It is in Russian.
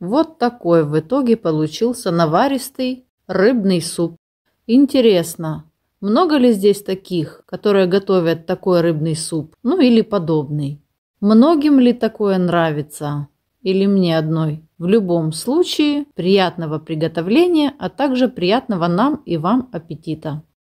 Вот такой в итоге получился наваристый рыбный суп. Интересно, много ли здесь таких, которые готовят такой рыбный суп, ну или подобный? Многим ли такое нравится? Или мне одной? В любом случае, приятного приготовления, а также приятного нам и вам аппетита!